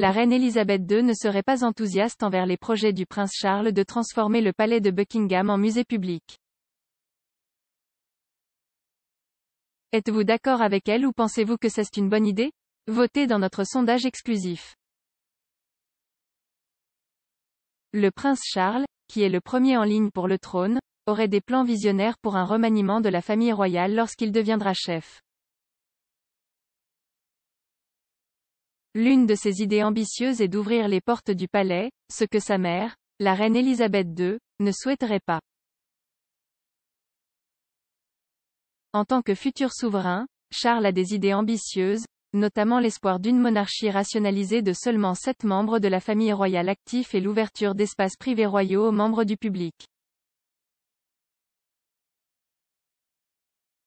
La reine Elisabeth II ne serait pas enthousiaste envers les projets du prince Charles de transformer le palais de Buckingham en musée public. Êtes-vous d'accord avec elle ou pensez-vous que c'est une bonne idée Votez dans notre sondage exclusif. Le prince Charles, qui est le premier en ligne pour le trône, aurait des plans visionnaires pour un remaniement de la famille royale lorsqu'il deviendra chef. L'une de ses idées ambitieuses est d'ouvrir les portes du palais, ce que sa mère, la reine Élisabeth II, ne souhaiterait pas. En tant que futur souverain, Charles a des idées ambitieuses, notamment l'espoir d'une monarchie rationalisée de seulement sept membres de la famille royale actifs et l'ouverture d'espaces privés royaux aux membres du public.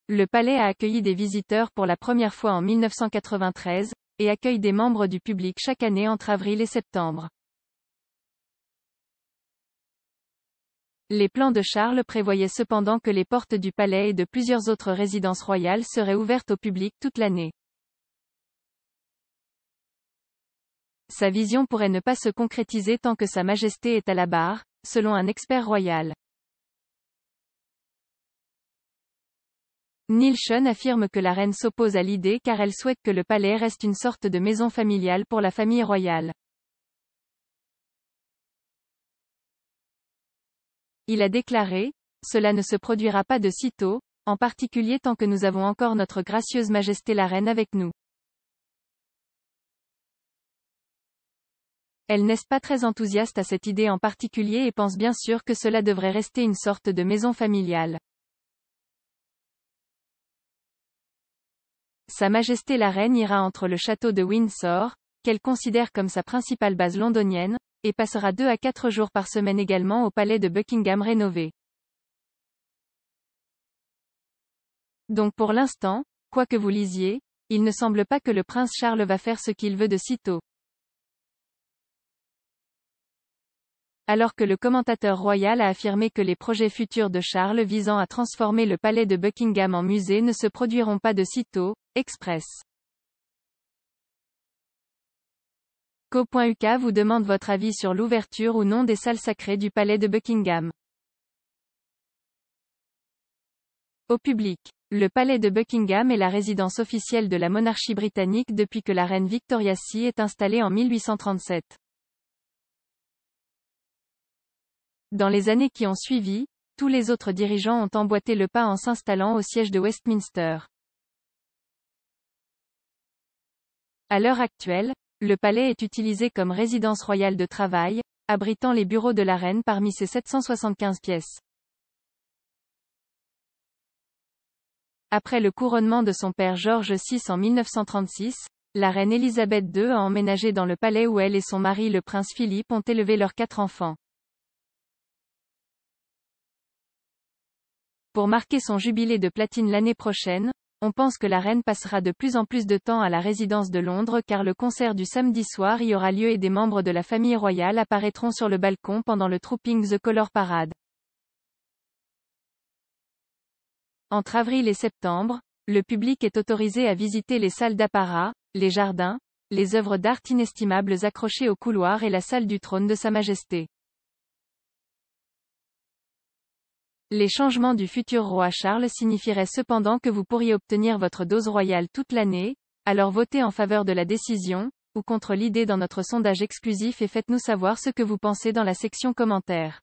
Le palais a accueilli des visiteurs pour la première fois en 1993, et accueille des membres du public chaque année entre avril et septembre. Les plans de Charles prévoyaient cependant que les portes du palais et de plusieurs autres résidences royales seraient ouvertes au public toute l'année. Sa vision pourrait ne pas se concrétiser tant que Sa Majesté est à la barre, selon un expert royal. Nielsen affirme que la reine s'oppose à l'idée car elle souhaite que le palais reste une sorte de maison familiale pour la famille royale. Il a déclaré, Cela ne se produira pas de sitôt, en particulier tant que nous avons encore notre gracieuse Majesté la Reine avec nous. Elle n'est pas très enthousiaste à cette idée en particulier et pense bien sûr que cela devrait rester une sorte de maison familiale. Sa Majesté la Reine ira entre le château de Windsor, qu'elle considère comme sa principale base londonienne, et passera deux à quatre jours par semaine également au palais de Buckingham rénové. Donc pour l'instant, quoi que vous lisiez, il ne semble pas que le prince Charles va faire ce qu'il veut de sitôt. alors que le commentateur royal a affirmé que les projets futurs de Charles visant à transformer le palais de Buckingham en musée ne se produiront pas de sitôt, express. Co.uk vous demande votre avis sur l'ouverture ou non des salles sacrées du palais de Buckingham. Au public. Le palais de Buckingham est la résidence officielle de la monarchie britannique depuis que la reine Victoria C est installée en 1837. Dans les années qui ont suivi, tous les autres dirigeants ont emboîté le pas en s'installant au siège de Westminster. À l'heure actuelle, le palais est utilisé comme résidence royale de travail, abritant les bureaux de la reine parmi ses 775 pièces. Après le couronnement de son père George VI en 1936, la reine Élisabeth II a emménagé dans le palais où elle et son mari le prince Philippe ont élevé leurs quatre enfants. Pour marquer son jubilé de platine l'année prochaine, on pense que la reine passera de plus en plus de temps à la résidence de Londres car le concert du samedi soir y aura lieu et des membres de la famille royale apparaîtront sur le balcon pendant le Trooping the Color Parade. Entre avril et septembre, le public est autorisé à visiter les salles d'apparat, les jardins, les œuvres d'art inestimables accrochées au couloir et la salle du trône de Sa Majesté. Les changements du futur roi Charles signifieraient cependant que vous pourriez obtenir votre dose royale toute l'année, alors votez en faveur de la décision, ou contre l'idée dans notre sondage exclusif et faites-nous savoir ce que vous pensez dans la section commentaires.